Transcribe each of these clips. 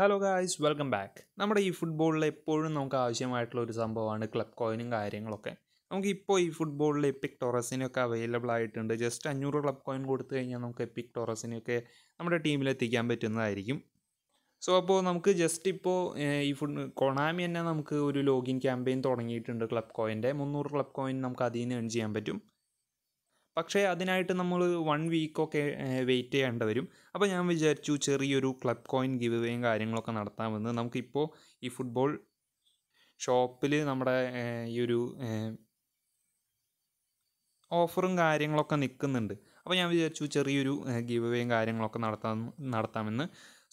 hello guys welcome back നമ്മുടെ ഈ ഫുട്ബോളിൽ എപ്പോഴും നമുക്ക് ആവശ്യമായിട്ടുള്ള ഒരു സംഭവമാണ് ക്ലബ് കോയിനും കാര്യങ്ങളൊക്കെ നമുക്ക് ഈ ഫുട്ബോളിൽ എപ്പിക് ടൊറസിനൊക്കെ അവൈലബിൾ ആയിട്ടുണ്ട് ജസ്റ്റ് അഞ്ഞൂറ് ക്ലബ് കോയിൻ കൊടുത്തു കഴിഞ്ഞാൽ നമുക്ക് എപ്പിക് ടൊറസിനൊക്കെ നമ്മുടെ ടീമിലെത്തിക്കാൻ പറ്റുന്നതായിരിക്കും സോ അപ്പോൾ നമുക്ക് ജസ്റ്റ് ഇപ്പോൾ ഈ ഫുഡ് കൊണാമി തന്നെ നമുക്ക് ഒരു ലോഗിൻ ക്യാമ്പയിൻ തുടങ്ങിയിട്ടുണ്ട് ക്ലബ് കോയിൻ്റെ മുന്നൂറ് ക്ലബ് കോയിൻ നമുക്ക് അതിൽ നിന്ന് ഏൺ ചെയ്യാൻ പറ്റും പക്ഷേ അതിനായിട്ട് നമ്മൾ വൺ വീക്കൊക്കെ വെയിറ്റ് ചെയ്യേണ്ടി വരും അപ്പോൾ ഞാൻ വിചാരിച്ചു ചെറിയൊരു ക്ലബ് കോയിൻ ഗിവ് വേയും കാര്യങ്ങളൊക്കെ നടത്താമെന്ന് നമുക്കിപ്പോൾ ഈ ഫുട്ബോൾ ഷോപ്പിൽ നമ്മുടെ ഈ ഒരു ഓഫറും കാര്യങ്ങളൊക്കെ നിൽക്കുന്നുണ്ട് അപ്പോൾ ഞാൻ വിചാരിച്ചു ചെറിയൊരു ഗിവ് വേയും കാര്യങ്ങളൊക്കെ നടത്താം നടത്താമെന്ന്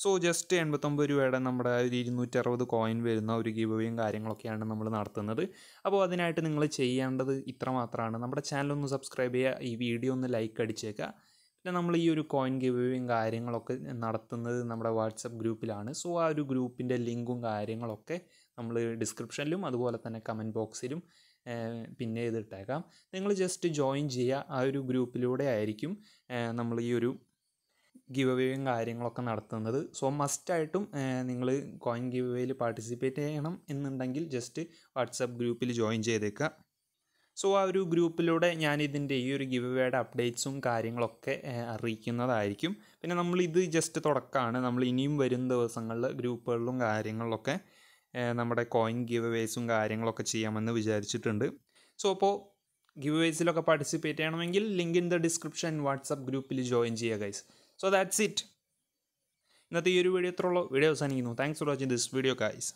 സോ ജസ്റ്റ് എൺപത്തൊമ്പത് രൂപയുടെ നമ്മുടെ ഒരു അറുപത് കോയിൻ വരുന്ന ഒരു ഗീവവേയും കാര്യങ്ങളൊക്കെയാണ് നമ്മൾ നടത്തുന്നത് അപ്പോൾ അതിനായിട്ട് നിങ്ങൾ ചെയ്യേണ്ടത് ഇത്ര മാത്രമാണ് നമ്മുടെ ചാനൽ ഒന്ന് സബ്സ്ക്രൈബ് ചെയ്യുക ഈ വീഡിയോ ഒന്ന് ലൈക്ക് അടിച്ചേക്കുക പിന്നെ നമ്മൾ ഈ ഒരു കോയിൻ ഗിവേയും കാര്യങ്ങളൊക്കെ നടത്തുന്നത് നമ്മുടെ വാട്സപ്പ് ഗ്രൂപ്പിലാണ് സോ ആ ഒരു ഗ്രൂപ്പിൻ്റെ ലിങ്കും കാര്യങ്ങളൊക്കെ നമ്മൾ ഡിസ്ക്രിപ്ഷനിലും അതുപോലെ തന്നെ കമൻറ്റ് ബോക്സിലും പിന്നെ ചെയ്തിട്ടേക്കാം നിങ്ങൾ ജസ്റ്റ് ജോയിൻ ചെയ്യുക ആ ഒരു ഗ്രൂപ്പിലൂടെ ആയിരിക്കും നമ്മൾ ഈ ഒരു ഗിവ് അവേയും കാര്യങ്ങളൊക്കെ നടത്തുന്നത് സോ മസ്റ്റായിട്ടും നിങ്ങൾ കോയിൻ ഗിവ് അവേയിൽ പാർട്ടിസിപ്പേറ്റ് ചെയ്യണം എന്നുണ്ടെങ്കിൽ ജസ്റ്റ് വാട്സപ്പ് ഗ്രൂപ്പിൽ ജോയിൻ ചെയ്തേക്കുക സോ ആ ഒരു ഗ്രൂപ്പിലൂടെ ഞാനിതിൻ്റെ ഈ ഒരു ഗിവ് അവേയുടെ അപ്ഡേറ്റ്സും കാര്യങ്ങളൊക്കെ അറിയിക്കുന്നതായിരിക്കും പിന്നെ നമ്മൾ ഇത് ജസ്റ്റ് തുടക്കമാണ് നമ്മൾ ഇനിയും വരും ദിവസങ്ങളിൽ ഗ്രൂപ്പുകളിലും കാര്യങ്ങളിലൊക്കെ നമ്മുടെ കോയിൻ ഗിവ് അവേസും കാര്യങ്ങളൊക്കെ ചെയ്യാമെന്ന് വിചാരിച്ചിട്ടുണ്ട് സോ അപ്പോൾ ഗിവ് അവേസിലൊക്കെ പാർട്ടിസിപ്പേറ്റ് ചെയ്യണമെങ്കിൽ link in the description WhatsApp ഗ്രൂപ്പിൽ ജോയിൻ ചെയ്യുക ഗൈസ് സോ ദാറ്റ്സ് ഇറ്റ് ഇന്നത്തെ ഈ ഒരു വീഡിയോ ഇത്രയുള്ളൂ വീഡിയോ അവസാനിക്കുന്നു thanks for watching this video കായ്സ്